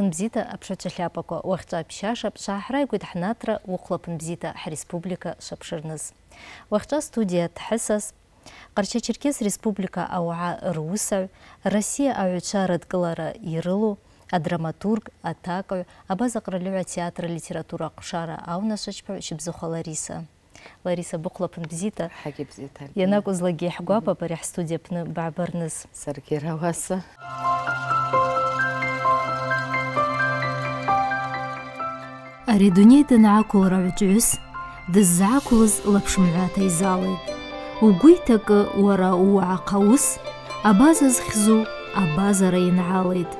ухлапын бзита апшача шляпако, уахча апша шапша храй гудхнатра ухлапын бзита республика шапшырныз. Уахча студия тхасас, Қарча Черкес Республика ауа Руса, Россия ауюча радгылары ирылу, а драматург, атакау, абаза қырылуа театра литература құшара ауна шачпау шыбзуха Лариса. Лариса Буклапын бзита. Хаги бзита. Янак узлаги хгуапа парях студия пны бабарныз. Саргирауаса. Саргирауаса. ари адунеи данаақәылара аҩаҿаҩыс дыззаақәлаз лаԥшмҩаҭа тайзалы. Угуй иҭакы уара ууааҟа ус абаза зхьзу абазара инаалеит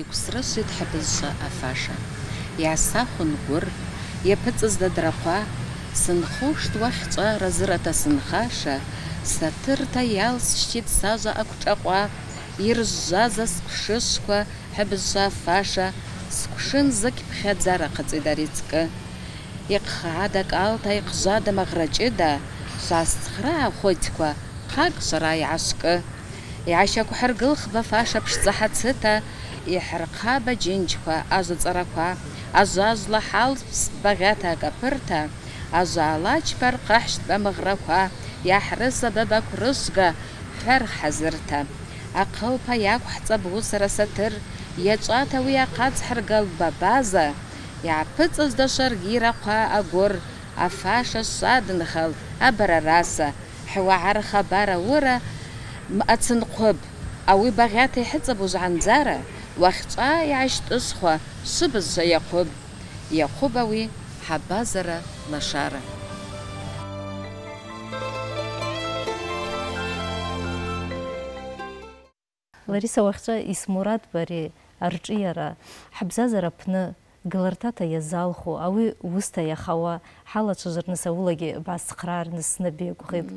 Игәсрысит ҳабызшәа афаша, иаасахәын гәыр, иаԥыҵызт адрақәа, сынхошт уахь ҵәара зырата сынхаша, саҭырҭа шит сажа ақәҿаҟәа. ایرز زازه سکشو سکو حبسا فاشا سکشن زک بخید زارا قد زیدارید که ایق خواهده که آل تا ایق زاده مغرا جده ساست خراه خود که خاک سرای عاست که ای عشقو هر گل خبه پشت زهاد سه تا ای هر جنج که آزد زارا که از آزله حال فست بغیر تا گپر تا از آلاچ بر قهشت بمغرا که یه حرسه داده ахъылпа йаквхӏцӏабгъу сара сатыр йачӏвата ауи ахъацхӏыргалпӏ бабаза йгӏапыцӏызда шваргьирахъва агвыр афаша швадынхалтӏ абарараса хӏуагӏарха барауыра мъацынхъвыпӏ ауи багъьата йхӏыцӏабуз гӏандзара уахьчӏва йгӏащтӏышвхуа швыбызшва йахъвыпӏ йахъвыпӏ ауи хӏабазара машара лариса уахҵәа исмуратбари арҿиара ҳабзазара аԥны галарҭата иазалху ауи усҭа иахауа ҳалацәажырныс аулагьы баасцхраарныс снабеигәхеит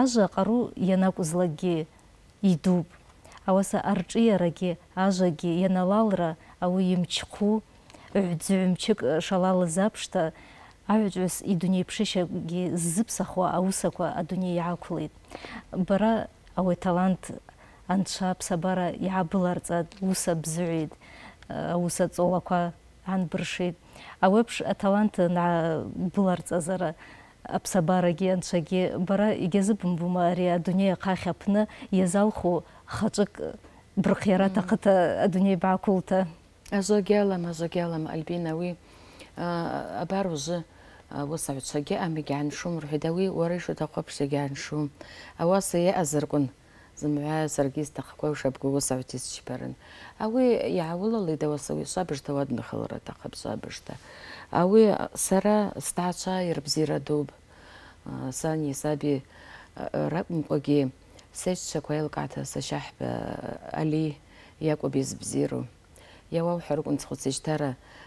Ажа қару ианакәызлакгьы идуп ауаса арҿиарагьы ажаге ианалалра ауи имчху шалалы запшта, шалалыз аԥшҭа аҩаҿҩас идунеиԥшышьагьы ззыԥсахуа аусақәа адунеи иаақәлеит бара ауи талант анчва псабара йгӏабыларцӏатӏ уыса бзыгӏитӏ ауыса цӏолаква гӏанбыршитӏ ауепш аталант ангӏабыларцӏазара аԥсабарагьы анцәагьы бара игьазыбымбума ари адунеи ахъахь апны иазалху хаҿык бырхиара аҭахыта адунеи баақәылта ажвагьалам ажвагьалам альбина уи абар ужвы ვოსავცაგე ამიგან შუმ რჰედავი ვარი შუთაყოფშეგან შუმ ავასე აზრგუნ ზმა სერგის თაყოფშებ გოსავცის ჩიპერენ ავი იავულალი და ვოსავი საბრთავად ნახლრა თაყოფსაბშთა ავი სერა სტაცა ირბზირადუბ სანი საბი რაკუმყოგი სეჩსაკოელკათა საშაჰბ ალი იაკუბიზ ბზირო იავავ ჰურგუნ ცხოცი შტარა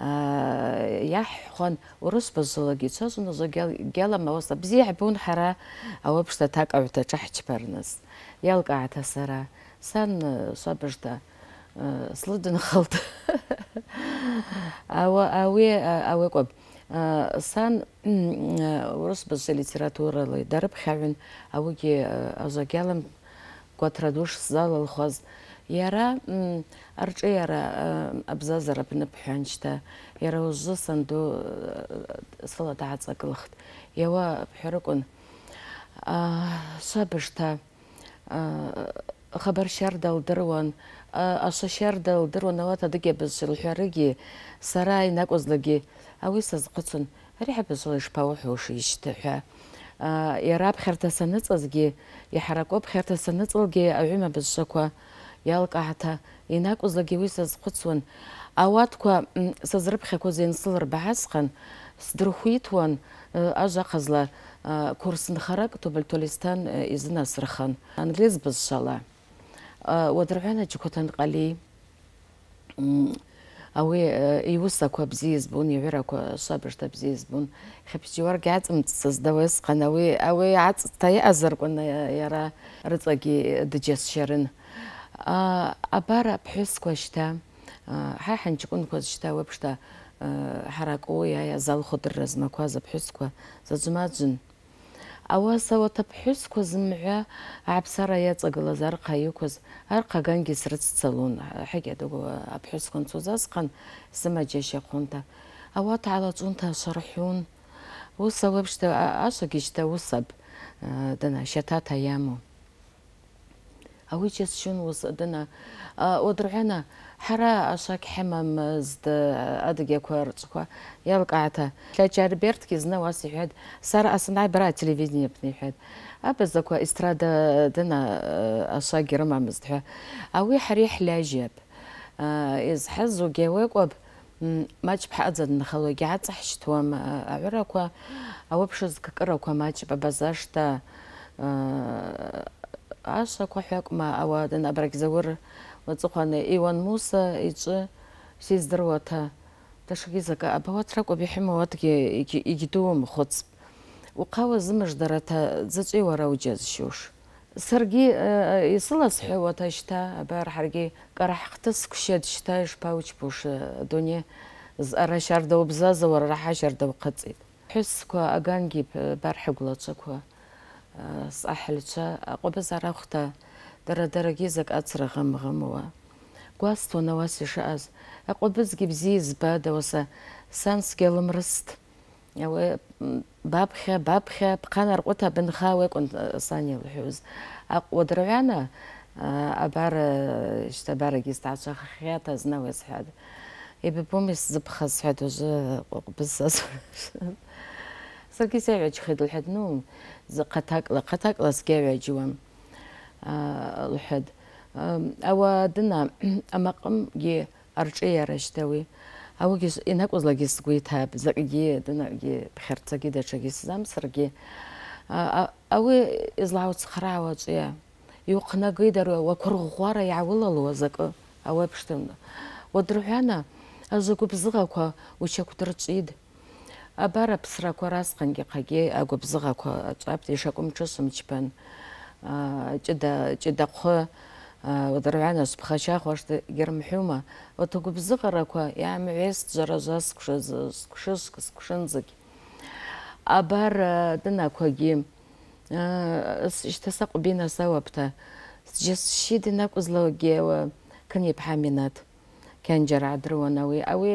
иаҳҳәон урысбаззалак ицозоноз гьаламауазла бзиаҳбун ҳара ауаԥшда ҭакаҩда ҿаҳчԥарныз иалкааҭа сара сан сабыжда слыдынхалт ауи ауекӏуаб сан урысбазза дарып хавин ауигьы азагьалам гәаҭра ду хоз. Яра арҿы яра э, абзазара бныԥҳәан шьҭа, Яра узы санду э, сыла дааҵагылахт. Иауа бҳәарыкәын, сабышҭа э, хабар шьарда лдыруан, аша шьарда лдыруан ауат адыгьабыз лҳәарыгьы, сара инакәызлагьы, ауи сазхъыцын, ари ҳабызла Яра ҳәа. иара аԥхьарҭа саныҵазгьы, иҳаракуа иалкааҳҭа инакәыз лагьы уи сазхәыцуан ауатқәа сазрыԥхьақәоз иансылырбаа асҟан сдырхәиҭуан ажә ахазла курсынхарак тобальтолистан изынасырхан англиз бызшала уадырҳәана џьқәаҭанҟали ауи иусақәа бзиа избон иаҩырақәа шабашта бзиа избон хьыԥшьиуаргьы аҵымҵцызт ауи асҟан ауи ауи аҵыцта иҟазаркәын иара рыҵагьы дыџьасшьарын აბარა ფესკვაშთა ჰაჰანჩკუნქვაშთა ვებშთა ҳаракоя залхудырра змақәаз аԥҳәысқәа заӡмаӡын ауаса ауат аԥҳәысқәа зымҳәа аԥсара иаҵагылаз арха иқәыз арха гангьы срыццалон ҳыкьадагә аԥҳәысқәа нцоз асҟан сымаџьашьа хәынта ауат ҳалаҵунта ашарҳәун ус ауеиԥшта ашагьежьта усаб дана шьаҭата иамоу ავიჩეს შუნ ვოს დანა ოდრღანა ҳара ашак хэмамзд э, э, адге кварцква ялгата лячар бертки зна вас ихэд сар асна бра телевидение пнихэд абазаква эстрада э, дана аша гермамзд ха ави хари хлажаб из хазу гэвэкваб мач бхазад нахало гяцахштвам аураква авапшуз какраква мач бабазашта ашақәа ҳәакәма ауада абрагь заур уаҵыхәаны иуан муса иҿы сиздыруаҭа даҽакгьы закы абауаҭракәаб иҳымауатгьы игьдуум У ухъа уазымыждараҭа заҵәи уара уџьазшьуш саргьы исыласҳәауаҭа э, э, шьҭа абар ҳаргьы кара ҳхҭыскәшьад шьҭа ишԥаучпуш адунеи э, ара шьарда убзаза уара раҳа шьарда ухъыҵит ҳәысқәа агангьы бар საჰელჩა ყובה ზარ ახთა დარა დარაგი ზაკაცრა ღმღმოა გვასთონა ვასი შაას ყובהს გიბზიზ ბადოსა სანსკელმრსთ ავე ბაბხა ბაბხა ფყანარ ყოთა ბნხავე კონ სანიელ ჰევს აყოდრანა აბარ შტა ბარეგისტაცია ხეთა ზნავეს ჰად ებე პომის ზფხას ჰად ზ ყობსას ზოგიზერე ჩხედულად ნუ ზაკატაკლა ყატაკლას გერაჯუამ ა ლუჰად ავადნა ამაყმ გე არჭე არაშდავი ავგი ინაკუზლაგის გუითა ზაკი დნა გე ფხერცაგი დაჩაგის ზამსრგი ავე ზლაუც ხრავაწია იუყნაგი დარო ვაქურღვარა ავლალო ზაკ ავე ფშტენ ვადრუჰანა ზაკუბ ზღაქვა უჩაკუტრჭიდ абар аԥсрақәа разҟангьы ҟагьы агәыбзыӷақәа аҵәаԥ ишакәым ҿысымчԥан ҷыда ҷыдахъы ударгӏванас пхачахуашта гьырмхӏвума ауат агәыбзыӷарақәа иаамгӏвестзара засквшаз сквшыз сквшынзагь абар дынаквагьи шьта сакъвбина сауапта сджьа сщид инакӏвызлакӏгьи ауа ауи ауи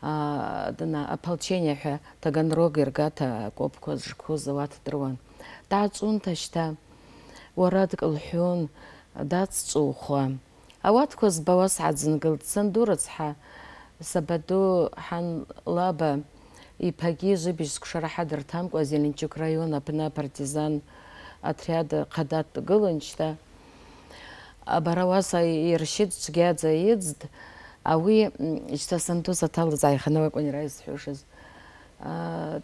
Дана ополчение ха э, таганрог иргата копкоз жкоз ват друан дацун ташта уарад кылхун А ават коз бавас адзин адзынгыл цендурцха сабаду хан лаба и зыбжь зкшара ҳадырҭамкәа зеленчук раион аԥны апартизан партизан отряда кадат шьҭа абарауаса и цәгьаӡа иӡд ауи ишьҭа санду саҭалаз аиханы акәын иара изҳәошаз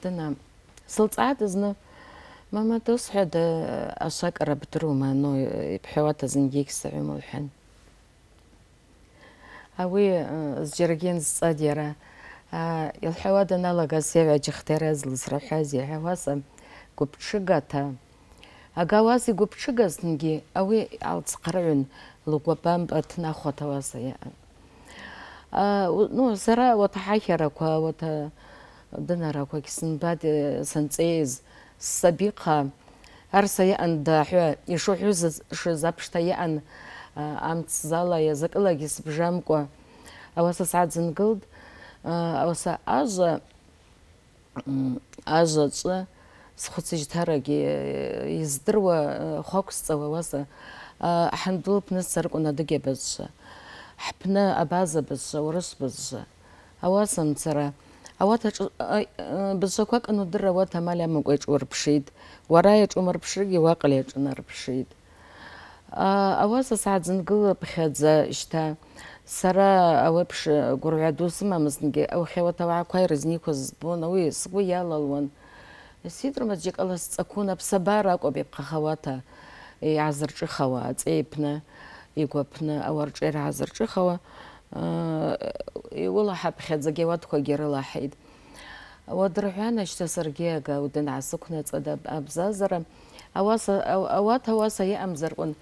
дына сылҵаата зны мама дусҳәада ашакара бдырума ну ибҳәауата зынгьы егьсаҳәома лҳәан ауи зџьарагьы нзҵад иара илҳәауа даналагаз иаҩ аџьахтара злызраҳәаз иаҳәауаса гәыԥҽыгата ага губчига игәыԥҽыгазнгьы ауи алҵҟарҩын атна хватаваса яан ну сара вот вот уатаҳахьарақәа уата дынарақәа қьсынбат санҵеиз ссабиҟа арса иаҟан дааҳәы ишуҳәызшыз аԥшҭа иаҟан э, амцзала иазакылагьы сыбжамкәа э, аза сааӡынгылд ауаса ажа ажаҿы хокс э, издыруа хәақәсҵауа ауаса ҳандылԥны саркәын адыгьабазцәа ჰფნა აბაზა ბსაურას ბსა ავასანცრა ავათ ბსაქვა კნუდრავა თამალი ამოკვეჭურფშით ვარა ეჭუმრფშიგი ვაყლი ეჭნარფშით ავასა საძნგულ ფხეძა შთა сара авапш гургадусы мамызнге ау хеватава кайрызникоз бонови сгу ялалван ситрома джекалас цакуна псабара кобе пхахавата язрчихава цепна игәаԥны ауарҿиара ҳазырҿыхауа иула ҳаԥхьаӡагьы ауатқәагьы рылаҳаит уадырҳәан ашьҭа саргьы агаудын аасықәнаҵада абзазара ауаса ауаҭ ауаса иамзаркәын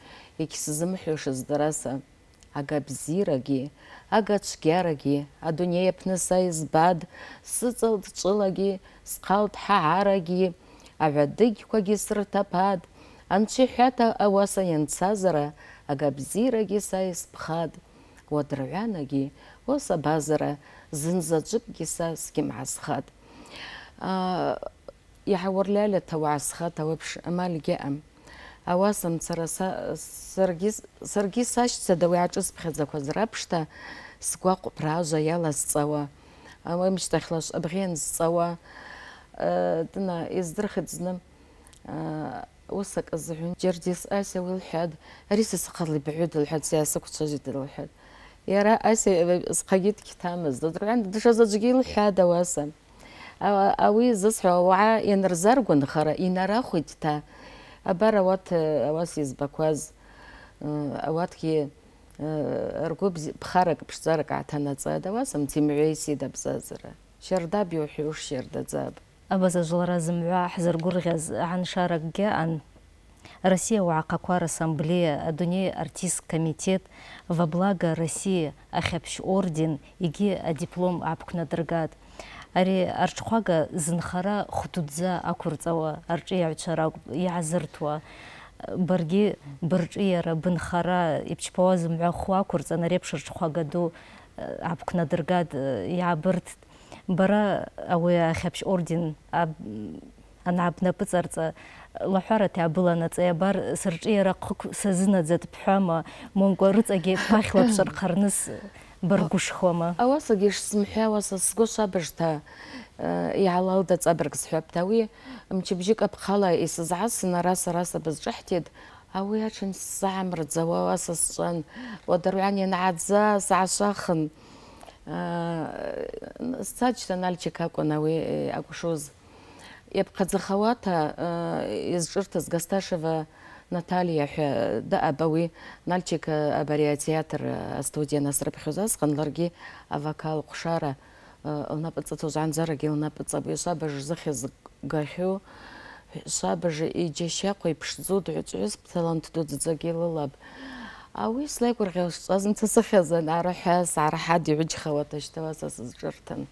егьсзымҳәошаз дараса ага бзиарагьы ага цәгьарагьы адунеи аԥны са избад сыҵалт ҵәылагьы схалт ҳаҳарагьы аҳәадыгьқәагьы сырҭаԥад анцәа иҳәата ауаса ианцазара агабзиарагьы са исԥхад, уадырҩанагьы ус абазара зынзаӡыкгьы са сгьымҳазхад. Иҳауарлалят ауаасхат ауаԥш амал гьаҟам. Ауаса мцара саргьы сашьцада уи аҿысԥхьаӡақәаз раԥшьҭа сгәаҟәԥра ажәа иалазҵауа, уамышьҭахьла абӷьы анзҵауа, тына э, издырхит зны وسك الزعون جرديس أسي والحد أريس سخلي بعيد الحد سياسة كتشجي الحد يا را أسي سخيت كتامز دكتور عند دش أزجي الحد واسم أوي زصح وعاء ينرزر قن خرا ينرا خدتا أبارة وات واسيز بكواز وات كي رقو بخارك بشتارك عتانا زادا واسم تيمعيسي دبزازرا شردابي وحيوش شردا زابا абаза абазажлара зымгӏва хӏзыргвыргъьаз гӏаншаракӏ ан Россия угӏахъаквар ассамблея, Адуней артист комитет ва благо Россия ахьапщ орден иге диплом адиплом гӏапквнадыргатӏ. Ари арчхъвага зынхара хутудза аквырцӏауа аршӏыйагӏвчва ракӏвпӏ йгӏазыртуа. Баргьи быршӏыйара, бынхара, йпчпауа зымгӏва хвы аквырцӏан ари апш рчхъвага ду гӏапквнадыргатӏ, йгӏабырттӏ бара ауи ахьапщ орден анапныпыцӏарцӏа лаҳәарата абыланаҵа иабар сырҿиара хықә сазынаӡат бҳәама момкәа рыҵагьы ԥахьлаԥшәа рхарныс быргәышхуама ауасагьы ишсымҳәауа са сгәы шабыжта иаалалда э, ҵабырг сҳәапта ауи мчыбжьык апхала исызҳасын араса араса бызҿаҳҭит ауи аҽын сзаамрӡауа ауаса сҿан уадаруан ианааӡа саашахын сачтанал чекакәын ауи акәшоз из изҿырҭыз гасташева наталиа ҳәа даъаб ауи налчик абари атеатр астудиа насрыԥхьоз асҟан ларгьы авокал ҟәшара лнапыҵыцоз анӡарагьы лнапыҵабуи швабажә зыхьыз гахьу и иџьашьаҟәа иԥшӡу дҳәыҵәҳәыс бҭалант дуӡӡагьы лылаб ауи слеикәырӷьаз азынцасыхьазан араҳәа саарҳад иҩыџьхауата ишьҭауаз асызҿырҭан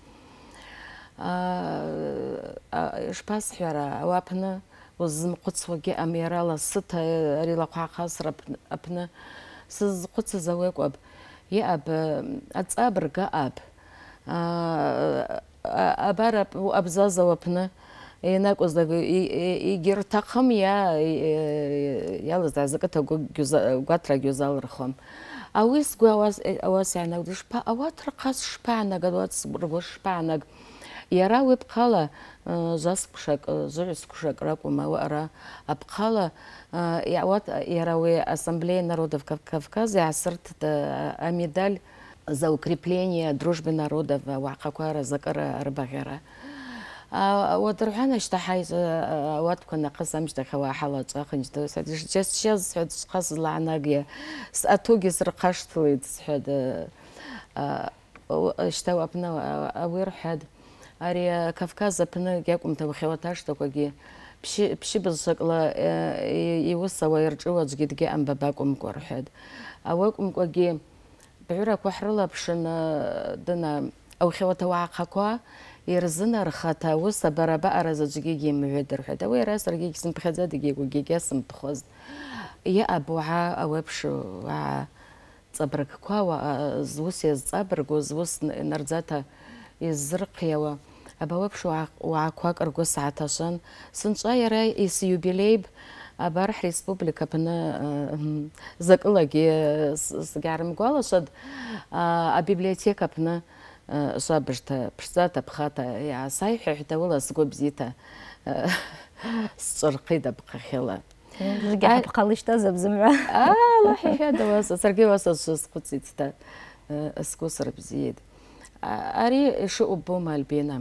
ишԥасҳәара ауаԥны уззымхәыцуагьы амиарала сыҭа с лахәаахасра аԥны сызхәыцыз ауекәаб иҟаб аҵабрга ап абар абзазауа аԥны Э, накӏозда йгьыртахъым йа йалыздаз э, акӏыта гватра гьузалырхуам ауи сгвы ауаса э, йгӏанагтӏ шпа ауат рхъас шпагӏанагатӏ ауат ргвы шпагӏанаг йара ауи апхъала жвасквшакӏ жвыгӏвсквшакӏ ракӏвым ауаъара апхъала ауат йара ауи ассамблея народов кавказ йгӏасырттӏ амедаль за укрепление дружбы народов ауагӏахъаква разакӏыра арбағыра уадырҳәан ашьҭаҳа ауатқәа наҟыс амжьҭахьауа ҳалаҵәахын шьҭасадиш џьасшьа зҳәоит сҟа злаанагьа саҭугьы сырхашҭлеит зҳәоит шьҭа уапны ауи рҳәад ари кавказ ерзынар хатауы сабараба аразаджиге гемведер хада уи рас рги симпхаза диге гугеге симпхоз я абуа ауэпш ва цабраккуа звус я цабргу звус нарзата изрқиява абауэпш уа куак ргу сааташан сынча яра ис юбилейб абарх республика пны э, закылаги э, сгарым гуалашад а библиотека пны საბერთა ფრცათა ფხათა ია საიხე ხდებოდა სგუბზითა სწორყი და ფხახელა ზგაფ ხალიშთა ზებზმრა აა ლაჰი ხედავა სარგევასა სუსყუცით და სკუსრბზიეთ არი შე უბო მალბენა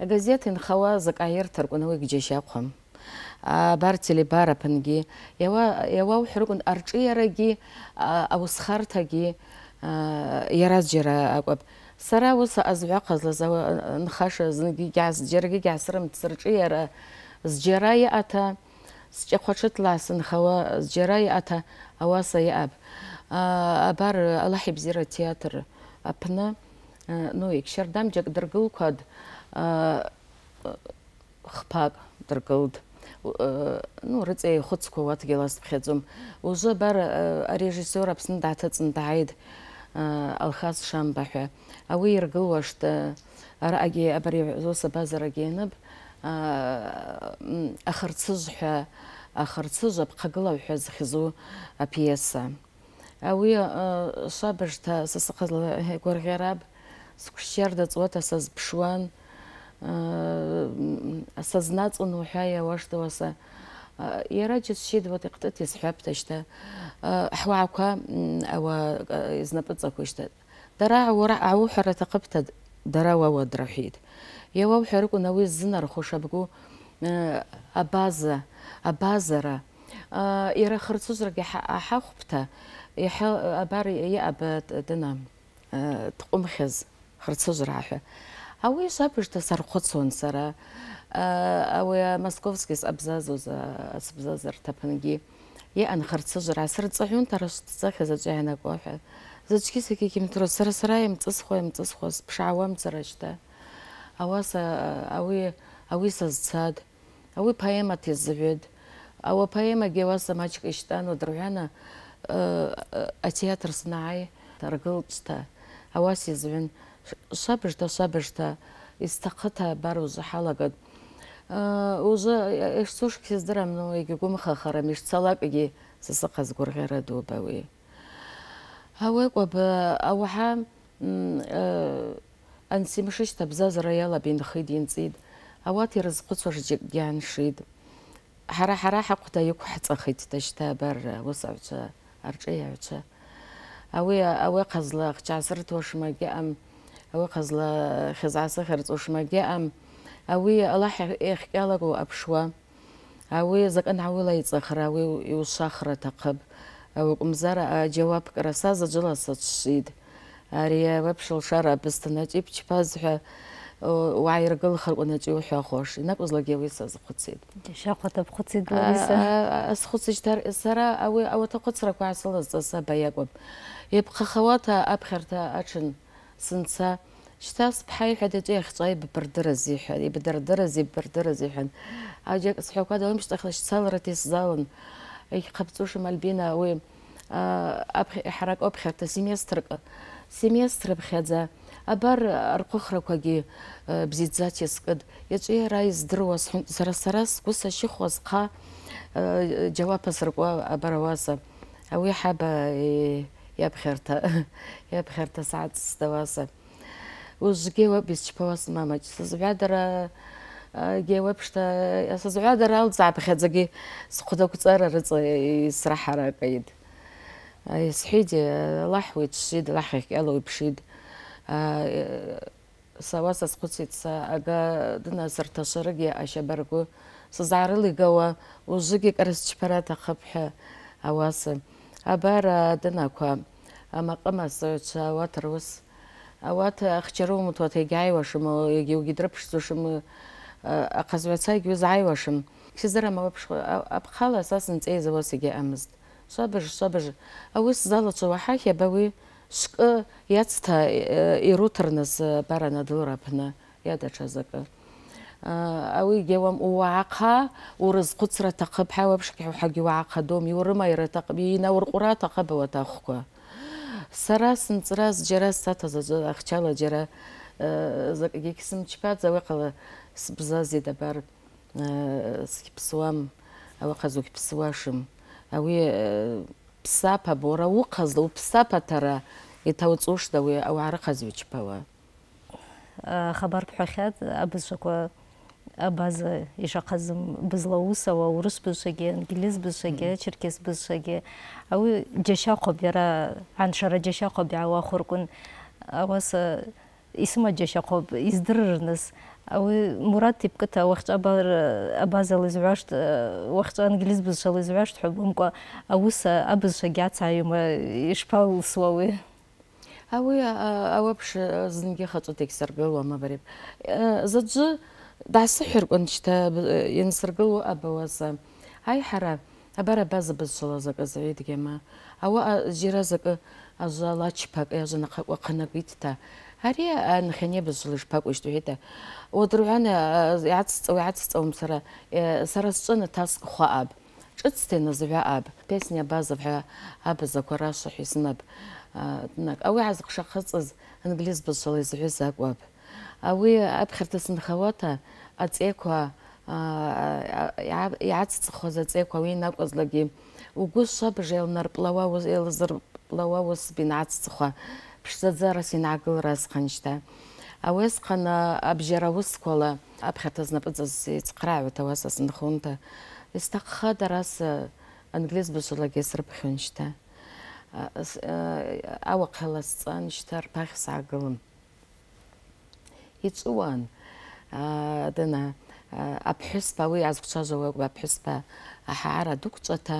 газетин хава закаер таргунуи гжешаквам а барцили барапнги ява ява хургун арчиараги аусхартаги яразжера акваб сара ус азҳәаҟаз азауа э, э, нхаша зынгьы џьарагьы иаасрымцырҿиара зџьара иаҭа сҷахәаҽыҭла сынхауа зџьара ата ауаса иааб абар Аллахи Бзира театр аԥны э, ну дыргыл дыргылқәад хԥак дыргылд ну рыҵеи хәыцқәа уадгьыл азԥхьаӡом узы бар режиссер аԥсны дааҭыҵын дааид алхаз шамба ҳәа ауи иргылуашт араъагьи абари зос абазарагьи ианып ахырцыжв ҳәа ахырцыжв апхъагылагӏв ҳәа зхьзу апьеса ауи э, швабыжта са сыхъазла э, гвыргъьарапӏ сквщарда цӏуата сазпшуан э, сазнацӏын ухӏва йауаштауаса يا راجل شید و دقت صحاب تشتا حوا کا او از نبت زکوشت درا و را او حر تقبت درا و ود رحید یا و حر کو نوی زنر خوش أه، اباز ابازره أه، يرى خرطوز رجع حاخبتا يح أبار يأب دنا أه، تقوم خز راحة أوي صابش تسرقت سون سرا ئەوەیە مەسکۆفسکیس ئەبزاز و ئەسبزازر е یە ئەنخەرچەژر ئاسر چەحون تەڕشتە خەزەجیانە گۆفێ زەچکی سەکێکیم ترۆ سرە سرایم цысхос пшауам چس خۆز پشاوەم چڕشتە ئەوە ئەوەی ئەوەی سەزچاد ئەوەی پایەمە تێزەوێت ئەوە پایەمە گێوە سەماچک ئیشتان Э, уже эшсош э, кездерам но еге гумха харам иш салап еге сысы қаз көргері ду бәуе. Ауэ коб ауха э, ансимшиш табзаз раяла бин хидин цид. Ауат ирз қуцваш джигдян шид. Хара хара хақта юк хацахит ташта бар васавча арчаявча. Ауэ ауэ қазла қчасыр тошмаге ам ауэ қазла хизасы херцошмаге ам ავი ალაჰი ეხკალაგო აფშვა ავი ზაკან ავილა იცხრა ავი იუსახრა თაყბ ავი ყმზარა ჯავაბ კრასა ზაჯლასა შიდ ари вообще шара бистанати пчпазха ваиргал хэрэгнэж юу хөөхөш инаклэг явисаз хүцэд шахвата хүцэд үйсэ хүцэж дар сара ави авата хүцэр квасэл зэса баяг эп хахавата апхэрта ачин сынса شتا صبحاي حتى جاي خطاي ببردر الزيح هذه إيه بدردر الزي ببردر الزيح اجاك صحوك هذا مش تخلى شتسالرتي صزاون اي خبطوش مالبينا وي آه، ابخي حراك ابخي تسيميستر سيميستر بخذا ابار رقخركوغي آه، بزيتزات يسقد يجي راي زدروا سرا سرا سكوس شي خوزقا آه، جواب سرقوا ابرواسه اوي حابه يا بخيرتا يا بخيرتا ساعات ستواسه узгеуа бызчпауа смамач сызгӏвадара геуа пшта сызгӏвадара лцӏгӏапхьадзагьи схъвда квцӏара рыцӏа йсрахӏара акӏайд схӏвиди лахӏ уитшвид лахӏ йхкӏьала уипшид сауа сазхъвыцитӏ са ага дынасырташварыгьи ащабаргвы сызгӏарылигауа ужвыгьи кӏара счпара атахъыпӏхӏва ауаса абар дынаква амакъым асыгӏвчва ауат руыс اوات اخچرو متوته گای وشم یو گیدر پشتوشم اقزوتسای گوز عای وشم كزرا ما بش ابخال اساسا تي زوسي امزد صبر صبر اوس زالت صوحا يا بوي شق ياتستا ايروترنس بارانا دورابنا يا دچازك اوي جوام وعقها ورزق تسرى تقب حوا بشكي حقي وعقها دومي ورما يرتقبينا ورقرا تقب وتاخكوا сара сынцра зджара сатазазо ахчала джара гексим э, чипат завакала сбзази дабар э, скипсуам аваказу кипсуашим ауи э, псапа бора уқазла упсапа тара итауцушда ауи ауара қазу чипава хабар бхахят абызшаква базы иша казым бызлаусова урус бызшаге англис бызшаге черкес бызшаге ау жаша кобера аншара жаша кобе ава хоркун авасы исма жаша коб издырырныс ау мурат типката вакча бар э, абазал извашт вакча э, англис бызшал извашт хубумка ауса абызшаге ацаюма э, ишпал суауи ауи ауапшы зынге хачу тексер бөлома барип заджы дасыхыр гончта э, инсыргылу абауаза ай хара абара база бызсолаза казави дгема ава жиразак э, азалачпак язана э, хакваханагитта ари анхене пак пакушту хита одруана яццау яццаум сара сара сцына тас хуаб ҿыцте назҳәааб песня базавҳәа абазақәарашаҳә изнап нак ауи ҳазхъшахъыцӏыз англиз бызшвала йзгӏвыз акӏвапӏ ауи апхьарта сынхауата аҵеқәа иацҵхоз аҵеқәа уи инакәызлагьы угәы шыбжа еилнарплауа усб инацҵхуа ԥшӡаӡарас инаагылара азханшьҭа ауесҟан абжьара усқәала аԥхьаҭа знапыҵаз ицхраауеит ауаса сынхунта исҭаххада арас англиз бызшалагьы срыԥхьон шьҭа ауахъала сҵан шьҭа рԥахь саагылан иҵәуан адана аԥҳәысба уи азхцәазо уи аԥҳәысба аҳаара дықәҵата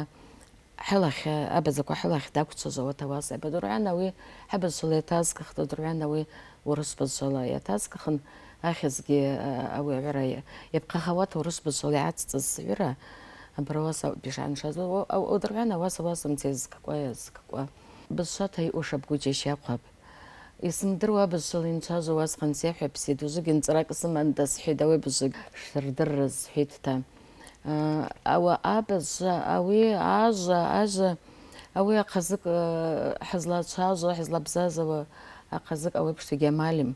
ҳалахь абазақәа ҳалахь дақәцәазо уаҭауаз абадырҩана уи ҳабазшала иаҭазкахт адырҩана уи урыс базшала иаҭазкахын ахьызгьы ауи аҳәара иапҟахауата урыс базшала иаацҵаз ҳҩыра абрауаса бишаншазо адырҩана уаса уасымцеи зкакәа зкакәа бызшата иушап гуџьашь иақәап Исымдыруабызшала инцәажәо уасҟан сеиҳәаԥсит, узыгь нҵрак сыманда сҳәит, ауаҩбжак шырдыррыз сҳәит-ҭа. Ауа абызшәа, ауи ажа, ажа, э, ауи ахазык ҳызлацәажәо, ҳызлабзазауа ахазык ауеиԥш игьамалим.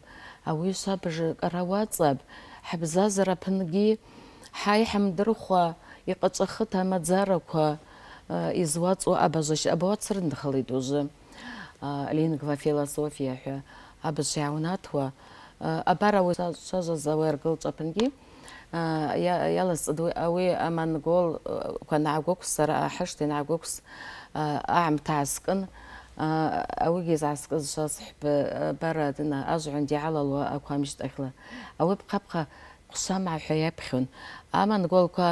Ауи шабжа карауаҵаб, ҳабзазара аԥынгьы ҳаи ҳамдырхәа, иҟаҵәахыҭ амаӡарақәа изуаҵуа абажашь, абауа црындхалеит ужы. لینگوە فیلسۆفیەکە هەبژیاوناتوە ئەپارەوە شەژە زەوەرگڵ چەپنگی یاڵس ئەوەی ئەمان گۆڵ کە ناگۆکس سەر هەشتی ناگۆکس ئام تاسکن ئەوەگی زاسکز სამაჰე აფხუნ ამან გოლკა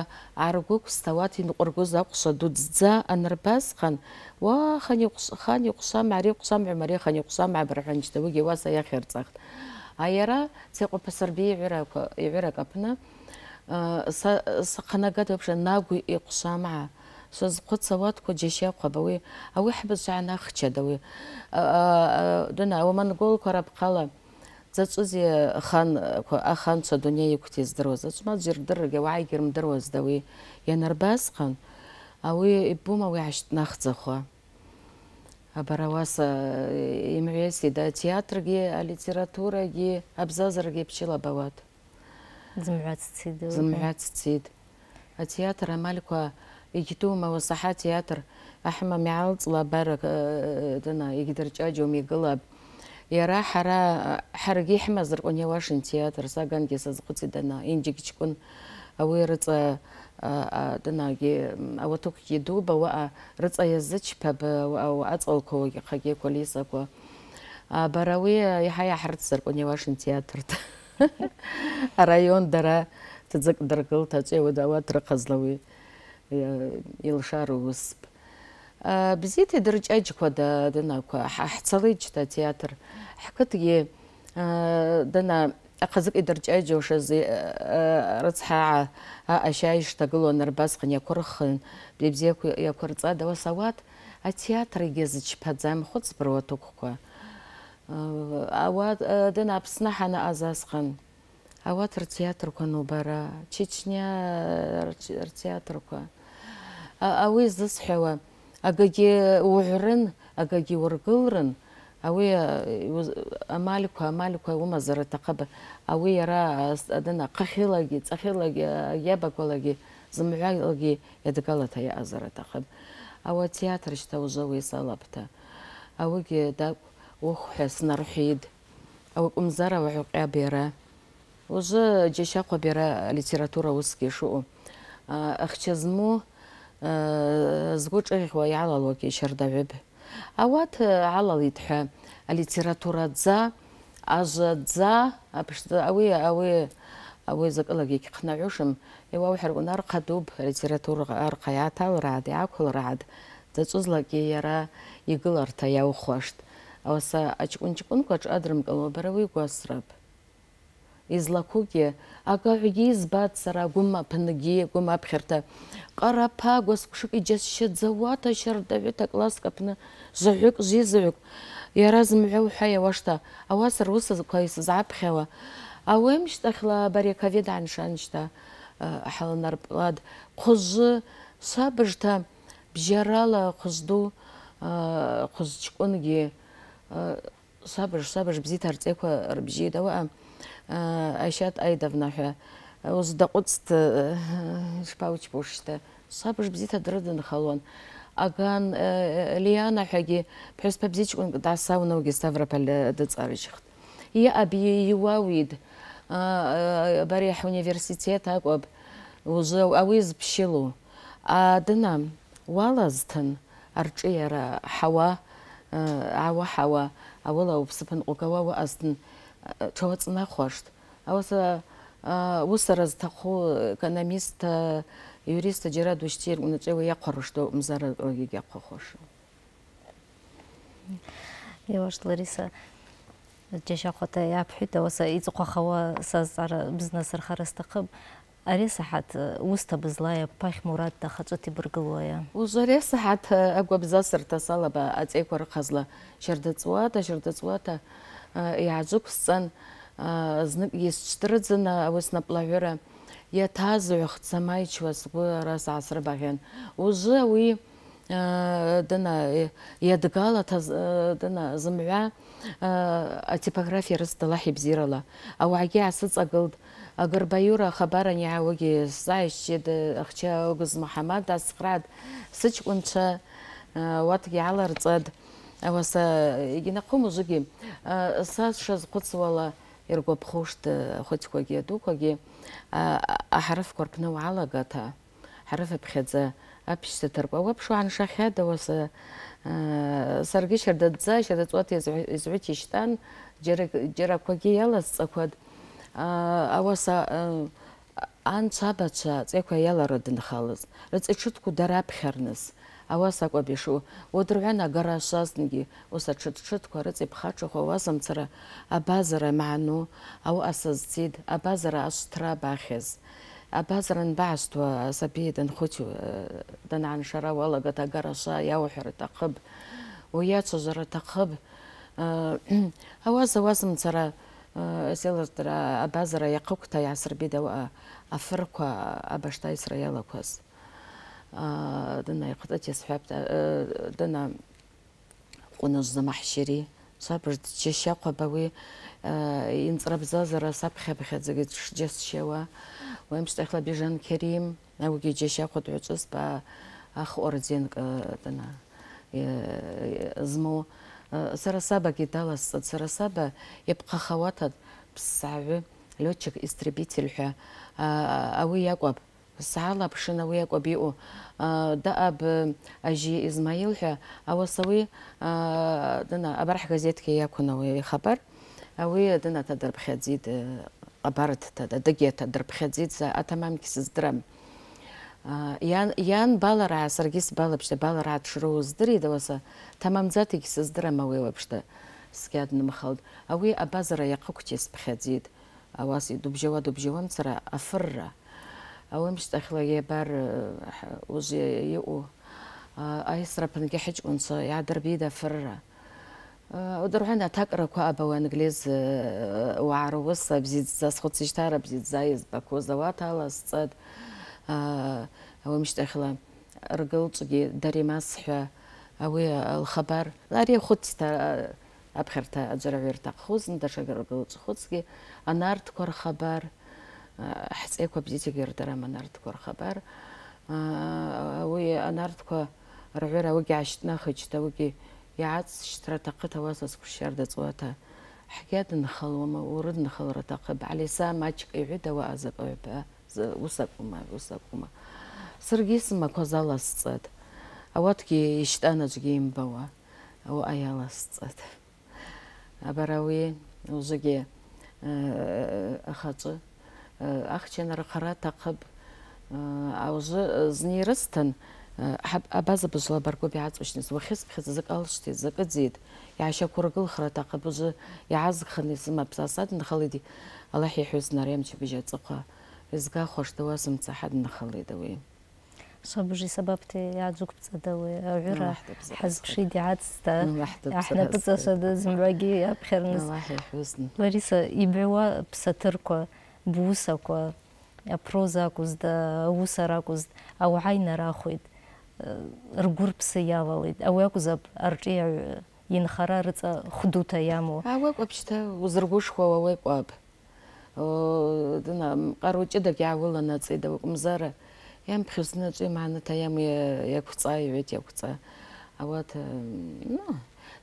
არ გუკს თავად ინ ყურგოს აქვს დუძა ანრბას ხან ვა ხანი ხანი ყსა მარი ყსა მარი ხანი ყსა მაბრაჰიმ ჯდა ვი ვა საი ხერცახ აიარა ცეყოფა სერბი ირაკა ირაკაფნა ა სახანაგად ვაფშე ნაგუ იყსა მა სოს ყოცავად ქო ჯეშია ყაბავი აუ ჰბზანა ხჩადავი ა დონა ვამან გოლკა რაბ ხალა заҵәузеи аханқәа аханцәа адунеи иқәҭа издыруаз аҵәма ӡәырдырыргьы ауаа ирымдыруазда уи ианарбасҟан ауи иббома уи ҳашьҭнахӡахуа абар ауаса э, имҩеси да театрге атеатргьы алитературагьы абзазаргьы ԥшьылабауат зымҩаццид зымҩаццид атеатр амалқәа игьтума уасаҳа театр аҳмам иаалҵла абар дына игьдырҷаџьом игылаб Яра хара э, харги хмазыр он явашин театр саган гесаз кутидана инжигичкун ауи рыца э, данаги аватук еду бауа рыца языч паб ацолко хаге колиса ко а барауи э, яхая хрцыр он явашин театр район дара тзык дыргыл тачеу дауа трқазлауи илшару усп بزيت درج أج كودا دنا كوا حصليج تا تياتر حكت جي دنا أقزق درج أج وش زي رتحة أشياء يشتغلوا نرباس خن يكرخن а يكرت زاد وسوات التياتر دنا بسنح أنا театр أوات التياتر تشيتشنيا التياتر أويز агаге угӏрын агаге ургылрын ауи амальква амальква уымазара атахъыпӏ ауи йара адына хъахьылагьи цӏахьылагьи агьабаквалагьи зымгӏвалагьи йадгалата йаъазара атахъыпӏ ауи атеатр щта ужвы ауи салапӏта да дакӏв уххӏва снархӏвитӏ ауи кӏвымзара уагӏвкъьапӏ йара ужвы джьащахъвапӏ йара литература уыскӏ йшаъу ахча зму згучэхва э, ялалоки чэрдавэб ават э, алалитхэ литература за азадза апшта ави ави ави закалаги кхнаушэм эва ухэргунар кадуб литература аркаята ради акулрад зацузлаки яра игыларта яухвашт аса ачкунчкун кач адрым калобарави гуасрап излақуге агагьи избацара гума пыныги гума апхьарта ҟарапагәас ҟәшык иџьасшьаӡауата шьардавет акласск апны жаҳәык жизаҩык иара зымҩа уҳәа иауашта ауаса русқәа исызаԥхьауа ауеимшьҭахьла абари аковид ааншаншьҭа ҳаланарплад ҟәыжы шабыжҭа бжьарала ҟәыжду ҟәыжҷкәынгьы сабыж сабыж бзиҭарҵеқәа рбжьеит ауаа Э, Айшат Айдавнаха э, 25-т э, шпауч пошта. Сабыш бзита дрыдын халон. Аган Лиана хаги пес пабзичкун дасавнауги Ставрополь дыцарычыхт. И аби юауид барих университет акоб уже ауиз пшилу. А дына валазтын арчияра хава ауа хава ауала упсыпын окава ва астын ҽауацынахуашт ауаса усара зҭаху экономистта юристта џьара душьти иргәнаҵәа иақәхәарушт мзара иақәхәаш иоашт лариса џьашьахәата иаԥҳәит ауаса иҵыхәахауа сазҵаара бызнасырхара сҭахым ари саҳаҭ э, усҭабыз лая ԥахь мурад дахаҵәыҭ уз э, ари саҳаҭ агәабзасырҭа салаба аҵеиқәа рыхазла шьардаҵуата шьардаҵуата иаазықәсҵан знык исцәтрыӡаны ауыс наплаҳәыра иаҭазыҩхца маичуа сгәы ара саасрыбаӷьан ужы ауи дына иадгала дына зымгӏва атипография хабара не бзирала ауагьи гӏасыцӏагылд агырбаюра ахабаран йгӏауыгьи сзайщид ахча огыз мухӏамад асхърад авса э, игина кумузуги э, сасша зхуцвала ерго пхушт э, хоцкоги дукоги ахраф корпну алагата хараф бхеза апшта тарпава пшуан шахеда васа сарги шердадза шердацвати извитиштан жера жера коги ялас цакват аваса ан цабача цеква яларадын халыз рыц чутку дарапхернес ауаса акәабишу уадырҳәан агара ашазнгьы ус аҽыҭ-ҽыҭқәа рыҵеиԥхаҽахәа ауазамцара абазара маану ауаҟа сазцеит абазара ашҭра бахьаз абазара анбаашьҭуа асабиа данхәыцу данааншара уалагат агара аша иауҳәара аҭахыб уиацәажәара аҭахыб ауаз ауазымцара селаздара абазара иахықәҭа иаасырбеит ауаҟа афырқәа абашта исра иалақәаз دنا يقطعت يا صحبت دنا قنص زمحشري صبر تشيشا قبوي ينصرب زازرة صبخة بخزق جس شوا ويمشت أخلا بيجان كريم أو جي جيشا قد عجز با أخ أرزين دنا زمو сарасаба ზალაბ შინავია კობიუ და აბ აჟი ისმაილხა ავასავი დანა აბარх газетке якунави хабар ავი დანა თადრფხეძით აბარт და დგიეთ თადრფხეძით ათამამიქის ზდრა ян ян балара сергис балапшта баларат шроздри даваса тамамзат икс здрама вевапшта скядны махал ави абазара якукчес пхадзит аваси дубжева дубжевам цара афра ავემს ახლა ებარ უზე იუ აი სრაფნიკი ჰიჯ უნსა ადერბი და ფრა ودرحنا تقرا كو ابو انجليز وعرو وص بزيد زاس خوتي شتار بزيد زايز باكو زوات على صد او مش تخلا رجل تجي داري ماس حا او الخبر داري خوت تا ابخرت اجر غير تا خوز ندر شغل رجل تخوتسكي انارت كور خبر ჰწეკვა ბიზიცი გერდა რა მანარტქო ხაბარ აა უი ანარტქო რღერა უგი აშტნა ხჭდა უგი яц штрата қытавасас кушарда цуата хакят нхалома урд нхалрата қабалиса мачк иу дава азапа усакума усакума сыргисма козаласцат аватки иштаназги имбава о аяласцат абарауи узуги э хацы ахченра харатахъыб аужвы зни ирыстын абаза бызлабаргоуп игӏацӏущтыз уахьызпхьыз закӏ алщти закӏ ыдзит йгӏащаквыргылхратахъыб ужвы йгӏазгхын йсымапсаса дынхалитӏ Аллахӏ йхӏвызна ари амчыбыжь ацӏыхъва йызгахуашта ауи азымцахӏа дынхалитӏ ауи швабыжи сабапти йгӏаджвыквпцӏада ауи агӏвыра хӏазпшитӏ йгӏацӏста хӏнапӏыцӏашва зымгӏвагьи йапхьарныс Лариса йбгӏуа псатырква бусаква прозакуз да усаракуз ауайна рахвит э, ргурпсы явалит ауакузап арчия инхара рца хдута яму ауакупшта узргушква ауакуап э, дна каручи да гявла наци да умзара ям пхюснаци мана таям якуцай вет якуца а вот э, ну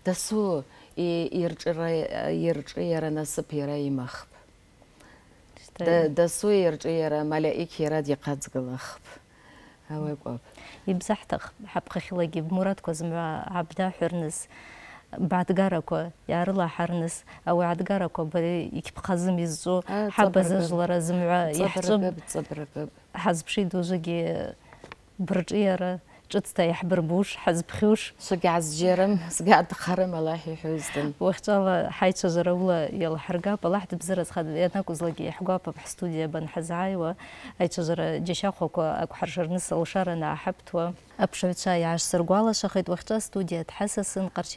да су и ирчира ирчира насапира имахп دا سوير جيرا ملائكي رادي قاتقلخب هواي قاب يبزحت حبق خلاقي بمراد كوزم عبدا حرنس بعدقاركو يارلا حرنس او عدقاركو بري يكبقازم يزو حبة زجلرة زمعة يحجب حزب شي دوجي برجيرة ጭጽተ ይሕብርቡሽ ሕዝብኺውሽ ስጋዕ ዝጀርም ስጋዕ ድኸርም ኣላሕ ይሕዝድን ወክቻላ ሓይቸ ዘረብለ የላ ሕርጋ በላሕቲ ብዝረጽ ኸድየና ኩዝለጊ ይሕጓ በብሕ ስቱድያ በንሕዝዓይ ወ ኣይቸ ዘረ ጀሻ ኾኮ ኣኩሕርሽርንስ ኣልሻረና ኣሕብትወ ኣፕሸብቻ ይዓሽሰርጓለሸኺት ወክቻ ስቱድያ ትሓሰስን ቀርሸ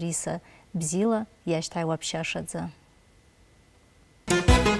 Бориса Бзила, Яштай Вапшашадзе. Thank you.